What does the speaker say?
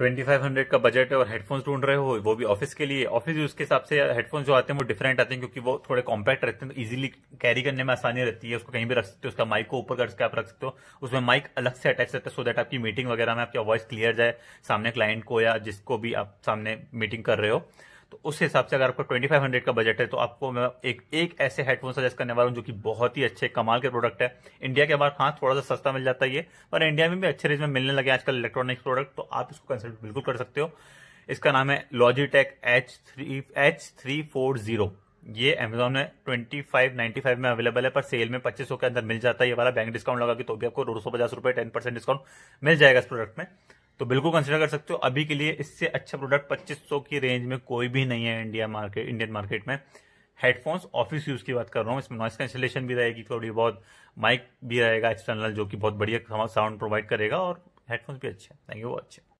2500 का बजट है और हेडफोन्स ढूंढ रहे हो वो भी ऑफिस के लिए ऑफिस यूज के हिसाब से हेडफोन्स जो आते हैं वो डिफरेंट आते हैं क्योंकि वो थोड़े कॉम्पैक्ट रहते हैं तो इजीली कैरी करने में आसानी रहती है उसको कहीं भी रख सकते हो उसका माइक को ऊपर करके आप रख सकते हो उसमें माइक अलग से अटैच रहता है सो देट आपकी मीटिंग वगैरह में आपकी वॉइस क्लियर जाए सामने क्लाइंट को या जिसको भी आप सामने मीटिंग कर रहे हो तो उस हिसाब से अगर आपका 2500 का बजट है तो आपको मैं एक एक ऐसे हेडफोन सजेस्ट करने वाला हूँ जो कि बहुत ही अच्छे कमाल के प्रोडक्ट है इंडिया के बाद हाँ थोड़ा सा सस्ता मिल जाता है ये पर इंडिया में भी अच्छे रेंज में मिलने लगे आजकल इलेक्ट्रॉनिक्स प्रोडक्ट तो आप इसको कंसल्ट बिल्कुल कर सकते हो इसका नाम है Logitech H three H three four zero ये अमेजोन में ट्वेंटी फाइव नाइन्टी फाइव में अवेलेबल है पर सेल में पच्चीस सौ के अंदर मिल जाता है ये वाला बैंक डिस्काउंट लगा कि तो भी आपको दो सौ पचास रुपये टेन परसेंट डिस्काउंट मिल जाएगा इस प्रोडक्ट में तो बिल्कुल कंसिडर कर सकते हो अभी के लिए इससे अच्छा प्रोडक्ट 2500 की रेंज में कोई भी नहीं है इंडिया मार्केट इंडियन मार्केट में हेडफोन्स ऑफिस यूज की बात कर रहा हूँ इसमें नॉइस कैंसिलेशन भी रहेगी थोड़ी बहुत माइक भी रहेगा एक्सटर्नल जो कि बहुत बढ़िया साउंड प्रोवाइड करेगा और हेडफोन्स भी अच्छे हैं थैंक यू अच्छे